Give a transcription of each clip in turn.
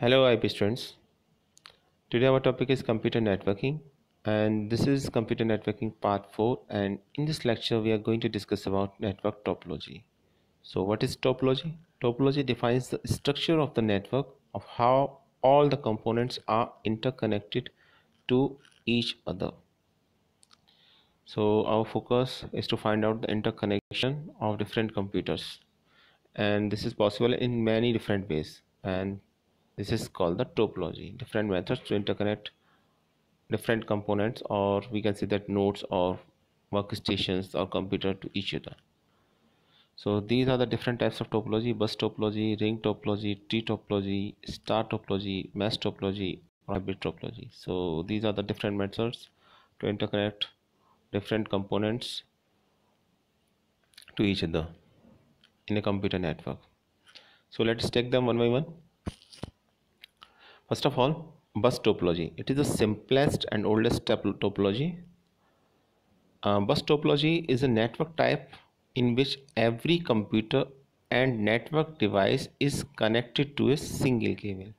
Hello IP students. Today our topic is computer networking and this is computer networking part 4 and in this lecture we are going to discuss about network topology. So what is topology? Topology defines the structure of the network of how all the components are interconnected to each other. So our focus is to find out the interconnection of different computers and this is possible in many different ways and this is called the topology. Different methods to interconnect different components or we can say that nodes or workstations or computer to each other. So these are the different types of topology, bus topology, ring topology, tree topology, star topology, mesh topology, or hybrid topology. So these are the different methods to interconnect different components to each other in a computer network. So let's take them one by one. First of all, bus topology. It is the simplest and oldest topology. Uh, bus topology is a network type in which every computer and network device is connected to a single cable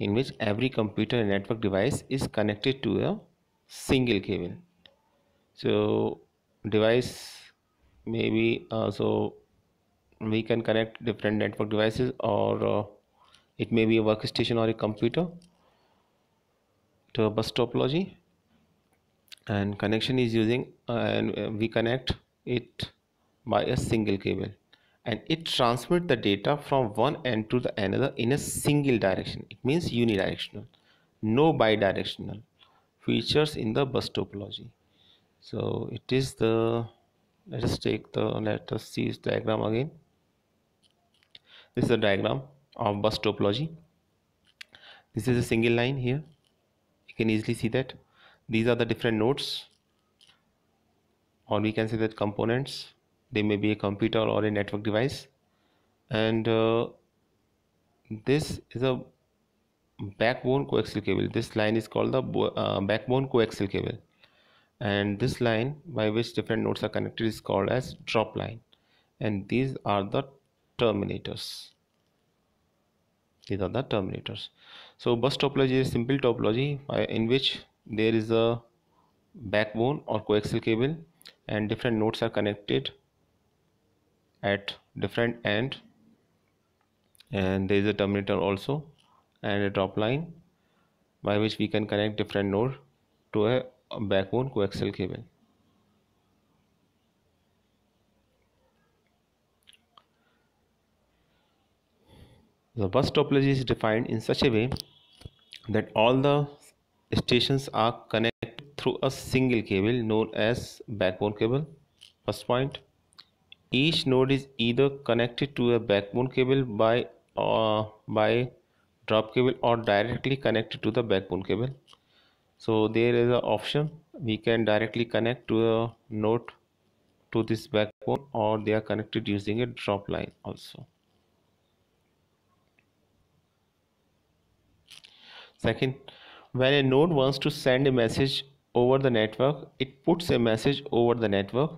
in which every computer and network device is connected to a single cable so device maybe uh, so we can connect different network devices or uh, it may be a workstation or a computer to a bus topology and connection is using uh, and uh, we connect it by a single cable and it transmits the data from one end to the another in a single direction it means unidirectional no bidirectional features in the bus topology so it is the let us take the let us see this diagram again this is the diagram of bus topology this is a single line here you can easily see that these are the different nodes or we can say that components they may be a computer or a network device and uh, this is a backbone coaxial cable this line is called the uh, backbone coaxial cable and this line by which different nodes are connected is called as drop line and these are the terminators these are the terminators so bus topology is simple topology in which there is a backbone or coaxial cable and different nodes are connected at different end and there is a terminator also and a drop line by which we can connect different node to a backbone coaxial cable The bus topology is defined in such a way that all the stations are connected through a single cable known as backbone cable. First point. Each node is either connected to a backbone cable by uh, by drop cable or directly connected to the backbone cable. So there is an option we can directly connect to a node to this backbone or they are connected using a drop line also. Second, when a node wants to send a message over the network, it puts a message over the network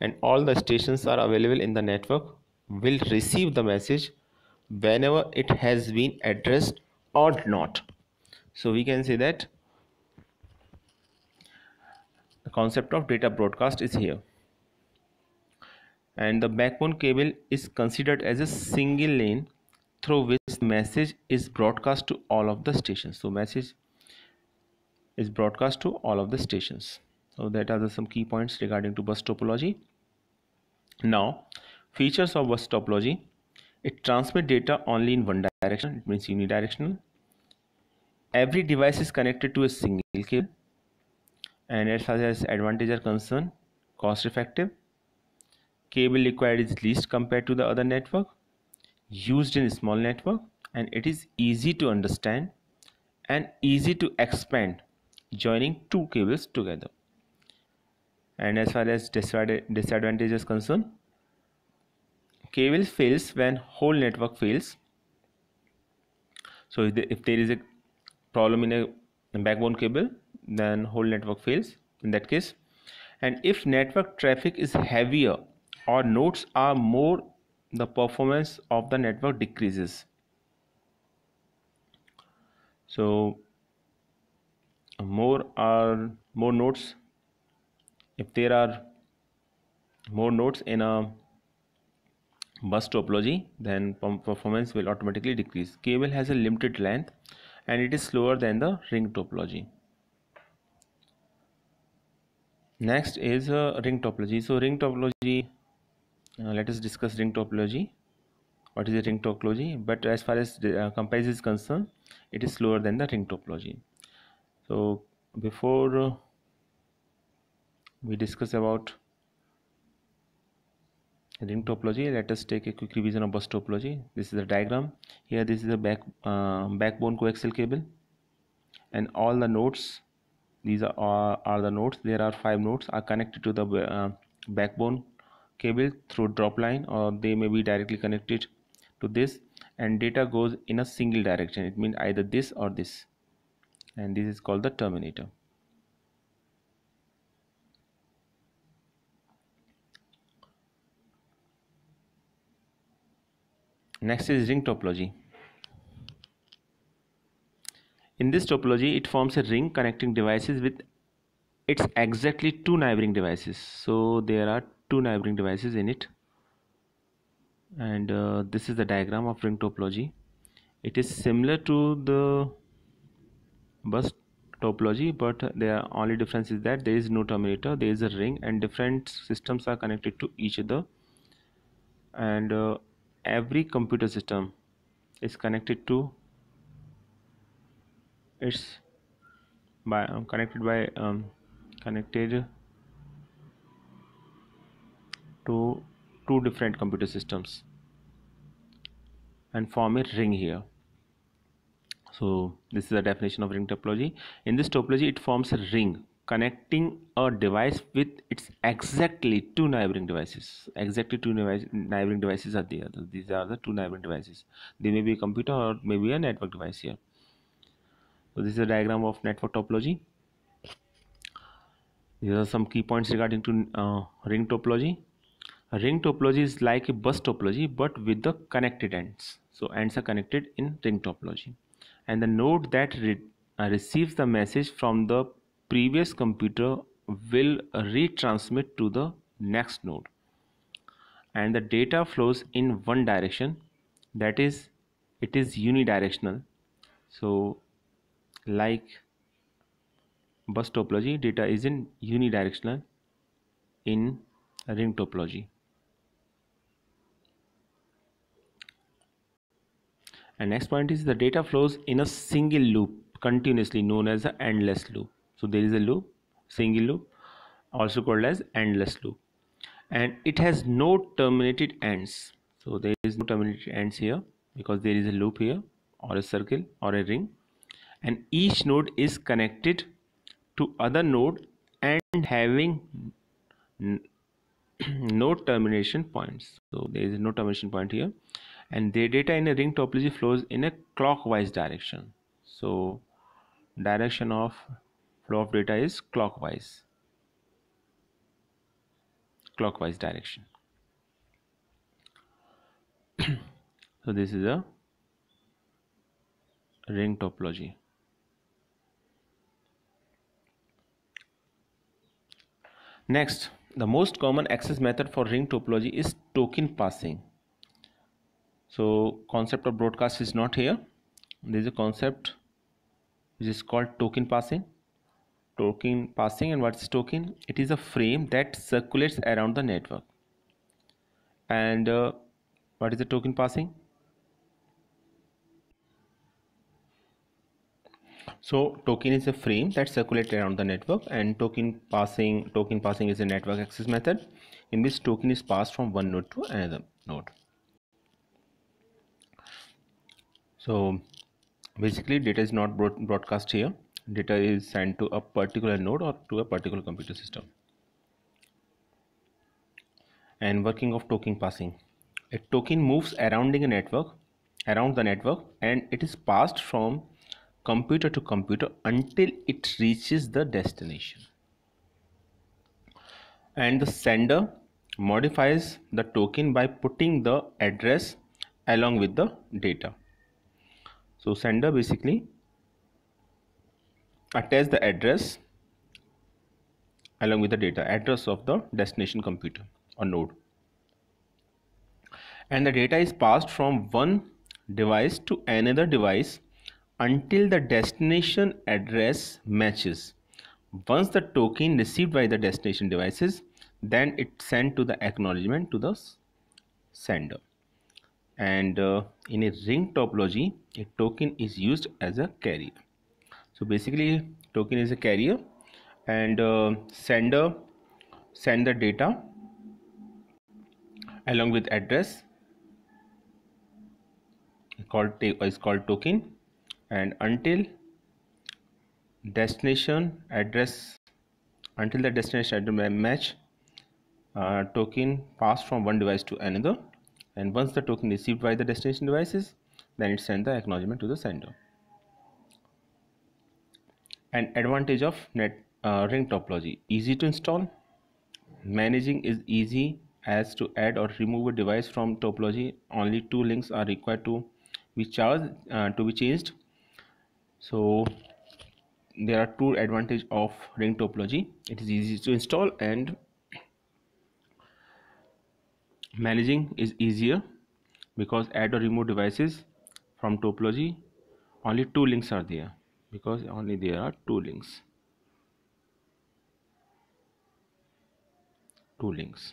and all the stations are available in the network will receive the message whenever it has been addressed or not. So we can say that the concept of data broadcast is here. And the backbone cable is considered as a single lane through which message is broadcast to all of the stations so message is broadcast to all of the stations so that are some key points regarding to bus topology now features of bus topology it transmit data only in one direction it means unidirectional every device is connected to a single cable and as far as advantage are concerned cost effective cable required is least compared to the other network used in small network and it is easy to understand and easy to expand joining two cables together and as far as disadvantage is concerned cable fails when whole network fails so if there is a problem in a backbone cable then whole network fails in that case and if network traffic is heavier or nodes are more the performance of the network decreases so more are more nodes if there are more nodes in a bus topology then performance will automatically decrease cable has a limited length and it is slower than the ring topology next is a uh, ring topology so ring topology uh, let us discuss ring topology. What is the ring topology? But as far as the, uh, comparison is concerned, it is slower than the ring topology. So before uh, we discuss about ring topology let us take a quick revision of bus topology this is the diagram here this is the back uh, backbone coaxial cable and all the nodes these are, are, are the nodes there are five nodes are connected to the uh, backbone cable through drop line or they may be directly connected to this and data goes in a single direction it means either this or this and this is called the terminator next is ring topology in this topology it forms a ring connecting devices with its exactly two neighboring devices so there are two neighboring devices in it and uh, this is the diagram of ring topology it is similar to the bus topology but the only difference is that there is no terminator there is a ring and different systems are connected to each other and uh, every computer system is connected to its by um, connected by um, connected to two different computer systems and form a ring here so this is the definition of ring topology in this topology it forms a ring connecting a device with its exactly two neighboring devices exactly two neighboring devices are there these are the two neighboring devices they may be a computer or maybe a network device here so this is a diagram of network topology these are some key points regarding to uh, ring topology ring topology is like a bus topology but with the connected ends so ends are connected in ring topology and the node that re uh, receives the message from the previous computer will retransmit to the next node and the data flows in one direction that is it is unidirectional so like bus topology data is in unidirectional in ring topology and next point is the data flows in a single loop continuously known as the endless loop so there is a loop single loop also called as endless loop and it has no terminated ends so there is no terminated ends here because there is a loop here or a circle or a ring and each node is connected to other node and having no termination points so there is no termination point here and their data in a ring topology flows in a clockwise direction so direction of flow of data is clockwise clockwise direction so this is a ring topology next the most common access method for ring topology is token passing so concept of broadcast is not here there is a concept which is called token passing token passing and what's token it is a frame that circulates around the network and uh, what is the token passing so token is a frame that circulates around the network and token passing token passing is a network access method in which token is passed from one node to another node so basically data is not broadcast here data is sent to a particular node or to a particular computer system and working of token passing a token moves around the network around the network and it is passed from computer to computer until it reaches the destination and the sender modifies the token by putting the address along with the data so sender basically attach the address along with the data address of the destination computer or node and the data is passed from one device to another device until the destination address matches once the token received by the destination devices then it's sent to the acknowledgement to the sender and uh, in a ring topology a token is used as a carrier so basically token is a carrier and uh, sender send the data along with address called is called token and until destination address until the destination address match uh, token passed from one device to another and once the token received by the destination devices then it sends the acknowledgement to the sender an advantage of net uh, ring topology easy to install managing is easy as to add or remove a device from topology only two links are required to be charged uh, to be changed so there are two advantage of ring topology it is easy to install and managing is easier because add or remove devices from topology only two links are there because only there are two links two links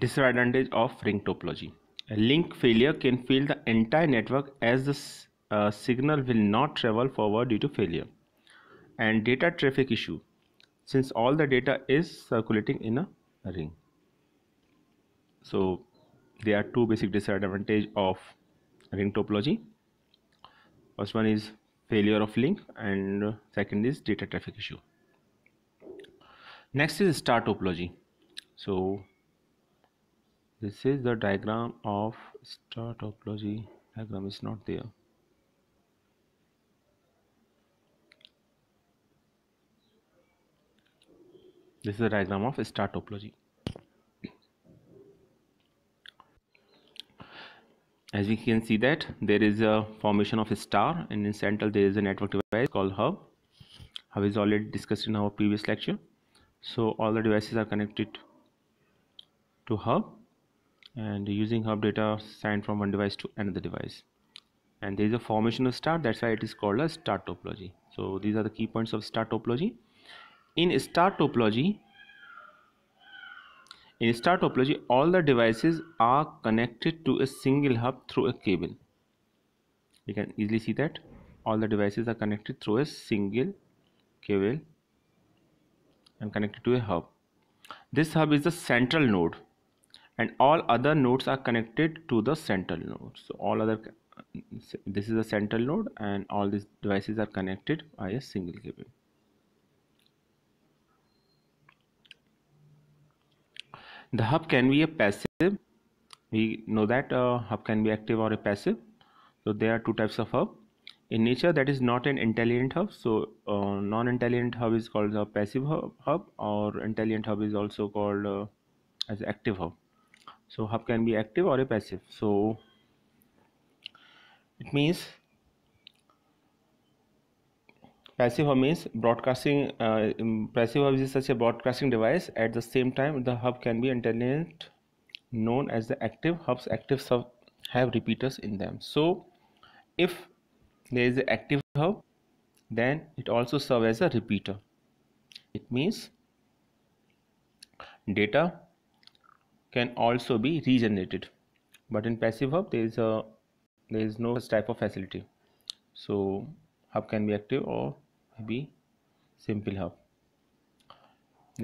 disadvantage of ring topology link failure can fail the entire network as the uh, signal will not travel forward due to failure and data traffic issue since all the data is circulating in a ring so there are two basic disadvantage of ring topology first one is failure of link and second is data traffic issue next is star topology so this is the diagram of star topology diagram is not there this is the diagram of star topology as we can see that there is a formation of a star and in central there is a network device called hub hub is already discussed in our previous lecture so all the devices are connected to hub and using hub data signed from one device to another device and there is a formation of star that's why it is called a star topology so these are the key points of star topology in star topology in star topology all the devices are connected to a single hub through a cable you can easily see that all the devices are connected through a single cable and connected to a hub this hub is the central node and all other nodes are connected to the central node so all other this is a central node and all these devices are connected by a single cable the hub can be a passive we know that a uh, hub can be active or a passive so there are two types of hub in nature that is not an intelligent hub so uh, non-intelligent hub is called a passive hub, hub or intelligent hub is also called uh, as active hub so hub can be active or a passive so it means passive hub means broadcasting uh, um, passive hub is such a broadcasting device at the same time the hub can be intelligent, known as the active hubs active sub have repeaters in them so if there is an active hub then it also serves as a repeater it means data can also be regenerated but in passive hub there is a there is no type of facility so hub can be active or maybe simple hub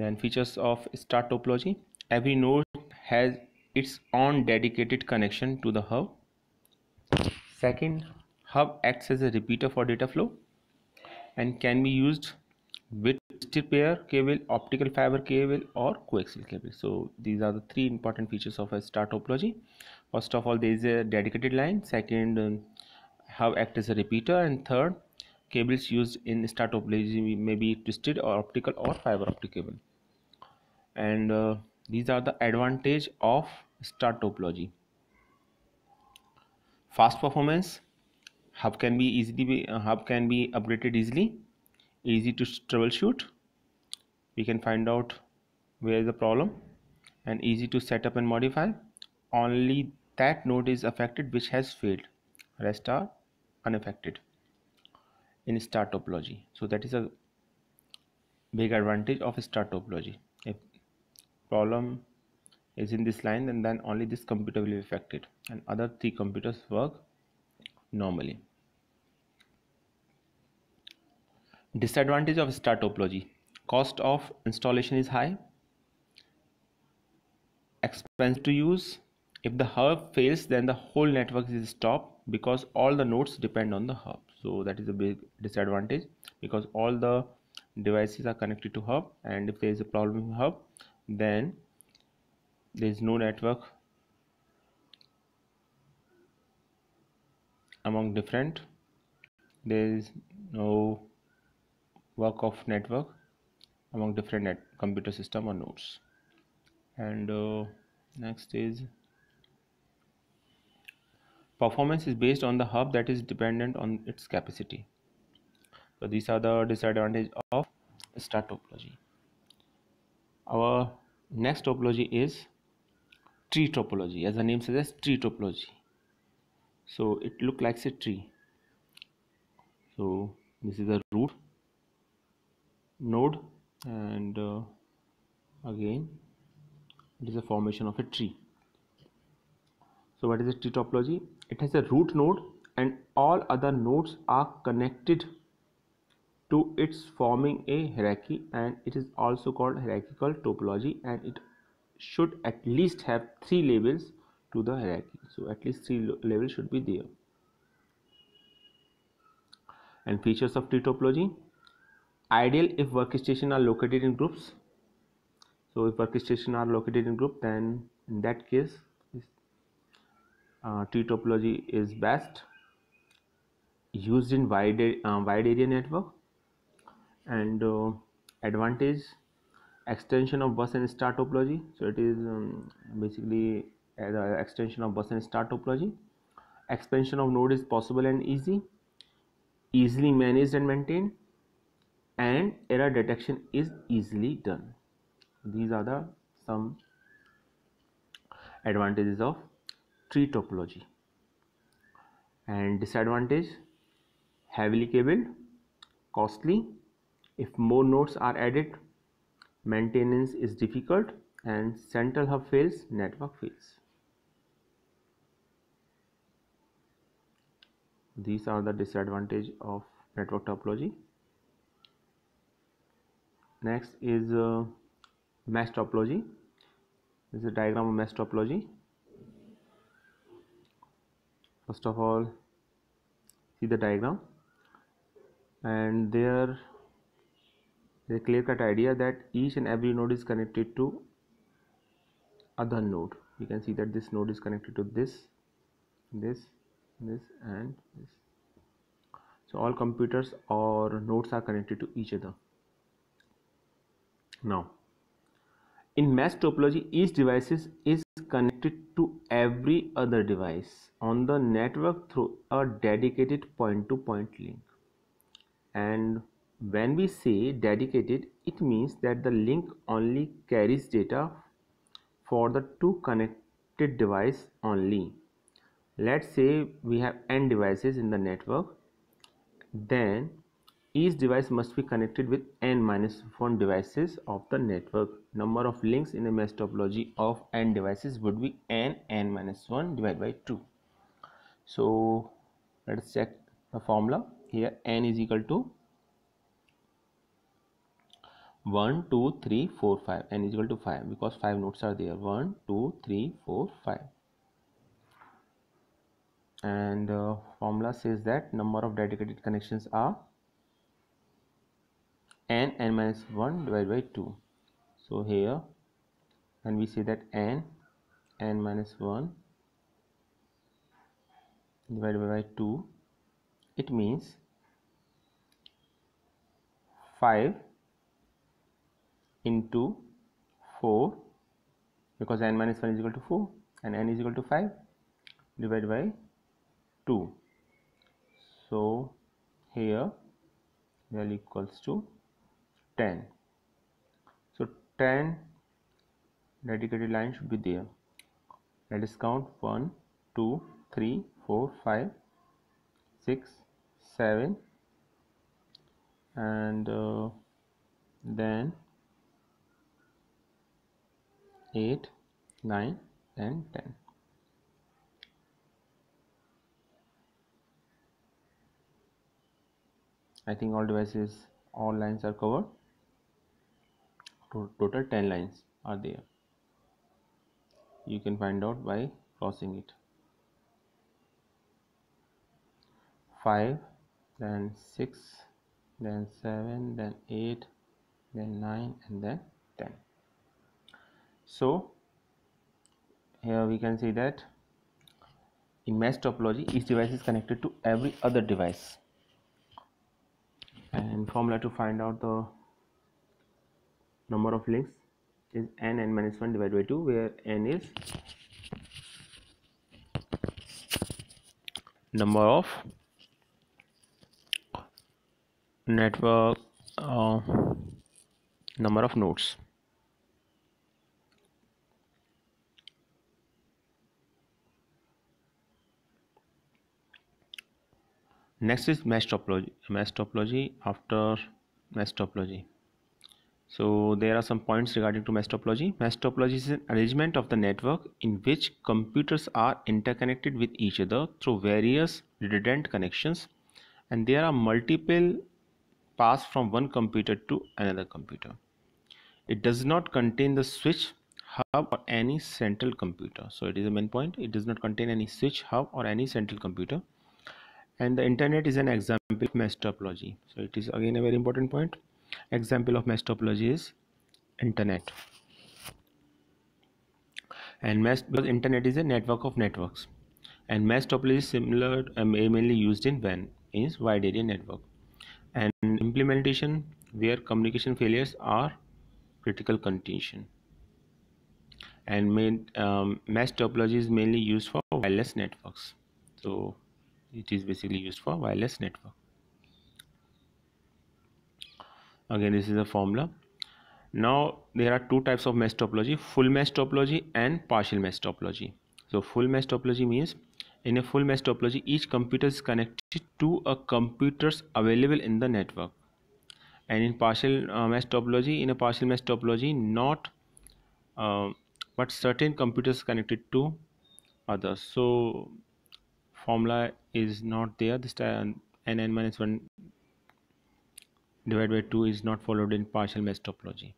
then features of star topology every node has its own dedicated connection to the hub second hub acts as a repeater for data flow and can be used with Twisted pair cable optical fiber cable or coaxial cable so these are the three important features of a star topology first of all there is a dedicated line second um, how act as a repeater and third cables used in star topology may be twisted or optical or fiber optic cable and uh, these are the advantage of star topology fast performance hub can be easily be, uh, hub can be upgraded easily easy to troubleshoot we can find out where is the problem and easy to set up and modify only that node is affected which has failed rest are unaffected in star topology so that is a big advantage of star topology if problem is in this line and then only this computer will be affected and other three computers work normally Disadvantage of star topology. Cost of installation is high. Expense to use. If the hub fails, then the whole network is stopped because all the nodes depend on the hub. So that is a big disadvantage because all the devices are connected to hub and if there is a problem in hub, then there is no network among different there is no work of network among different net computer system or nodes and uh, next is performance is based on the hub that is dependent on its capacity so these are the disadvantage of star topology our next topology is tree topology as the name suggests tree topology so it look like a tree so this is the root node and uh, again it is a formation of a tree so what is a tree topology it has a root node and all other nodes are connected to its forming a hierarchy and it is also called hierarchical topology and it should at least have three levels to the hierarchy so at least three levels should be there and features of tree topology ideal if workstation are located in groups so if workstation are located in group then in that case uh, tree topology is best used in wide uh, wide area network and uh, advantage extension of bus and star topology so it is um, basically uh, the extension of bus and star topology expansion of node is possible and easy easily managed and maintained and error detection is easily done these are the some advantages of tree topology and disadvantage heavily cabled costly if more nodes are added maintenance is difficult and central hub fails network fails these are the disadvantage of network topology next is uh, mesh topology this is a diagram of mesh topology first of all see the diagram and there the clear cut idea that each and every node is connected to other node you can see that this node is connected to this this this and this so all computers or nodes are connected to each other now, in mesh topology, each device is connected to every other device on the network through a dedicated point-to-point -point link. And when we say dedicated, it means that the link only carries data for the two connected device only. Let's say we have n devices in the network, then each device must be connected with n-1 devices of the network. Number of links in a mesh topology of n devices would be n n-1 divided by 2. So let's check the formula. Here n is equal to 1 2 3 4 5 n is equal to 5 because 5 nodes are there 1 2 3 4 5 and uh, formula says that number of dedicated connections are n n minus 1 divided by 2 so here and we say that n n minus 1 divided by 2 it means 5 into 4 because n minus 1 is equal to 4 and n is equal to 5 divided by 2 so here value equals to 10 so 10 dedicated lines should be there let us count 1 2 3 4 5 6 7 and uh, then 8 9 and 10 I think all devices all lines are covered to total 10 lines are there you can find out by crossing it 5 then 6 then 7 then 8 then 9 and then 10 so here we can see that in mesh topology each device is connected to every other device and formula to find out the number of links is n n minus 1 divided by 2 where n is number of network uh, number of nodes next is mesh topology mesh topology after mesh topology so there are some points regarding to mesh topology. Mesh topology is an arrangement of the network in which computers are interconnected with each other through various redundant connections and there are multiple paths from one computer to another computer. It does not contain the switch, hub or any central computer. So it is a main point. It does not contain any switch, hub or any central computer. And the internet is an example of mesh topology. So it is again a very important point example of mesh topology is internet and mesh because internet is a network of networks and mesh topology is similar um, eh, mainly used in WAN is wide area network and implementation where communication failures are critical condition and main um, mesh topology is mainly used for wireless networks so it is basically used for wireless network again this is a formula now there are two types of mesh topology full mesh topology and partial mesh topology so full mesh topology means in a full mesh topology each computer is connected to a computers available in the network and in partial uh, mesh topology in a partial mesh topology not uh, but certain computers connected to others so formula is not there this time n n minus 1 divided by 2 is not followed in partial mesh topology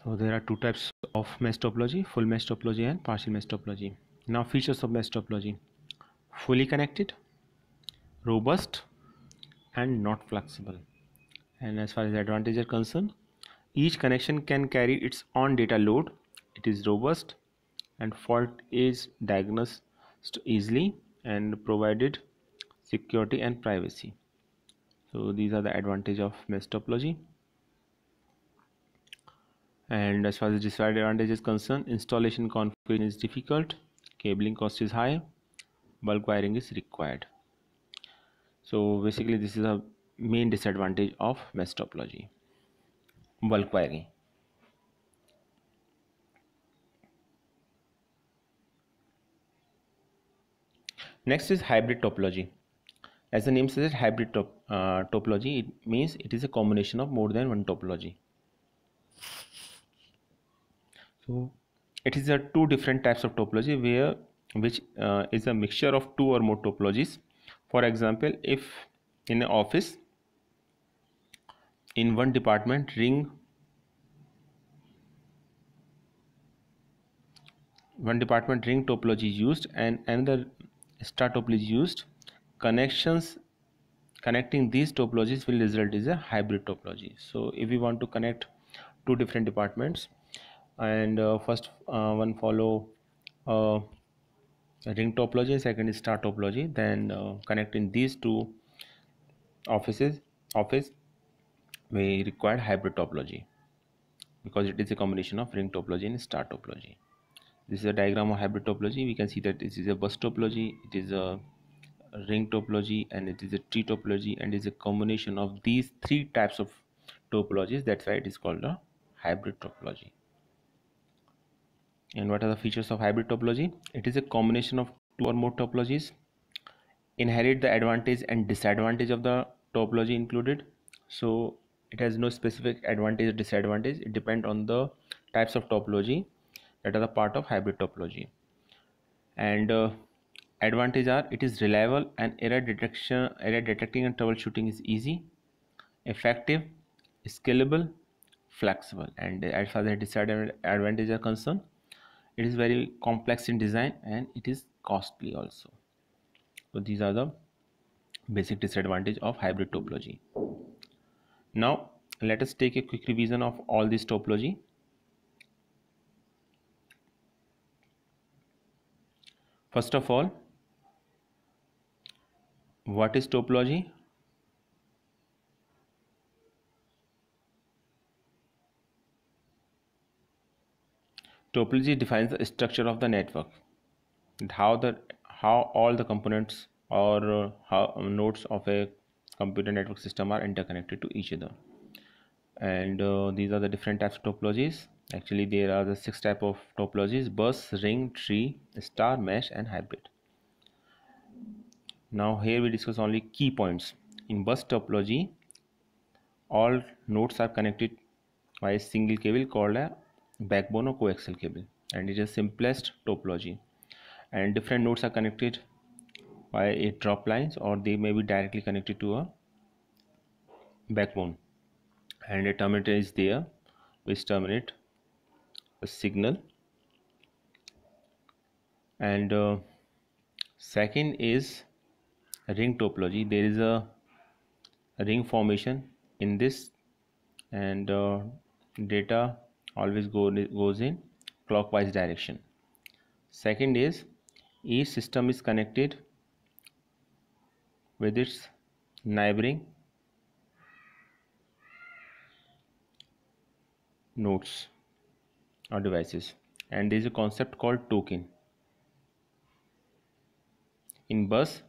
so there are two types of mesh topology full mesh topology and partial mesh topology now features of mesh topology fully connected robust and not flexible and as far as advantages are concerned each connection can carry its own data load it is robust and fault is diagnosed easily and provided security and privacy so these are the advantage of mesh topology and as far as disadvantage is concerned installation configuration is difficult cabling cost is high bulk wiring is required so basically this is a main disadvantage of mesh topology bulk wiring next is hybrid topology as the name says, hybrid top, uh, topology it means it is a combination of more than one topology so it is a two different types of topology where which uh, is a mixture of two or more topologies for example if in an office in one department ring one department ring topology is used and another star topology is used connections connecting these topologies will result is a hybrid topology so if we want to connect two different departments and uh, first uh, one follow uh, ring topology second is star topology then uh, connecting these two offices office we require hybrid topology because it is a combination of ring topology and star topology this is a diagram of hybrid topology we can see that this is a bus topology it is a ring topology and it is a tree topology and is a combination of these three types of topologies that's why it is called a hybrid topology and what are the features of hybrid topology it is a combination of two or more topologies inherit the advantage and disadvantage of the topology included so it has no specific advantage or disadvantage it depends on the types of topology that are the part of hybrid topology and uh, Advantage are it is reliable and error detection, error detecting and troubleshooting is easy, effective, scalable, flexible. And as far as disadvantages are concerned, it is very complex in design and it is costly also. So these are the basic disadvantage of hybrid topology. Now let us take a quick revision of all this topology. First of all, what is topology topology defines the structure of the network and how the how all the components or uh, how uh, nodes of a computer network system are interconnected to each other and uh, these are the different types of topologies actually there are the six type of topologies bus ring tree star mesh and hybrid now here we discuss only key points in bus topology all nodes are connected by a single cable called a backbone or coaxial cable and it is simplest topology and different nodes are connected by a drop lines or they may be directly connected to a backbone and a terminator is there which terminate a signal and uh, second is ring topology there is a ring formation in this and uh, data always go, goes in clockwise direction second is each system is connected with its neighboring nodes or devices and there is a concept called token in bus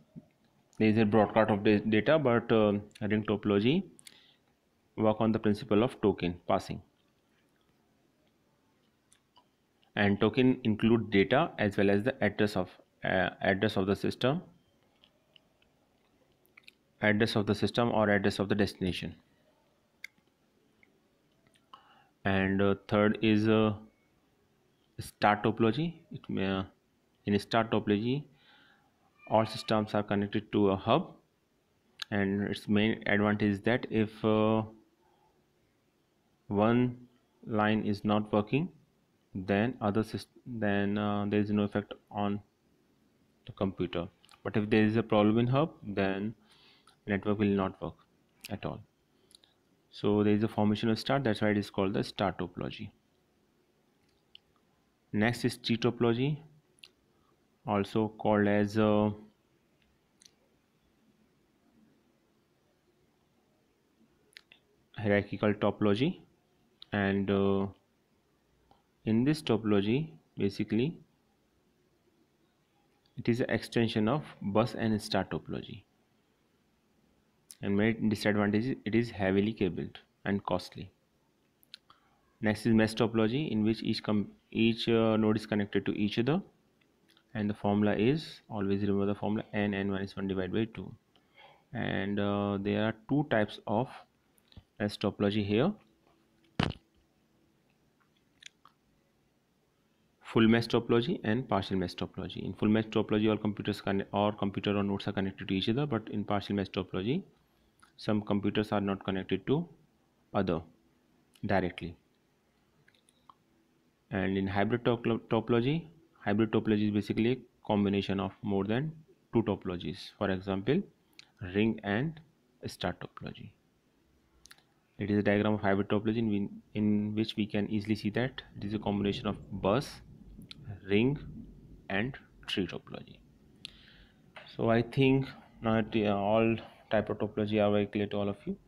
there is a broadcast of data but uh, ring topology work on the principle of token passing and token include data as well as the address of uh, address of the system address of the system or address of the destination and uh, third is uh, star topology it may, uh, in star topology all systems are connected to a hub and its main advantage is that if uh, one line is not working then other then uh, there is no effect on the computer but if there is a problem in hub then network will not work at all so there is a formation of star that's why it is called the star topology next is T topology also called as uh, hierarchical topology and uh, in this topology basically it is an extension of bus and star topology and main disadvantage is it is heavily cabled and costly next is mesh topology in which each each uh, node is connected to each other and the formula is always remember the formula n n minus 1 divided by 2 and uh, there are two types of S topology here full mesh topology and partial mesh topology in full mesh topology all computers can or computer or nodes are connected to each other but in partial mesh topology some computers are not connected to other directly and in hybrid topology hybrid topology is basically a combination of more than two topologies for example ring and star topology it is a diagram of hybrid topology in, in which we can easily see that it is a combination of bus ring and tree topology so i think not uh, all type of topology are very clear to all of you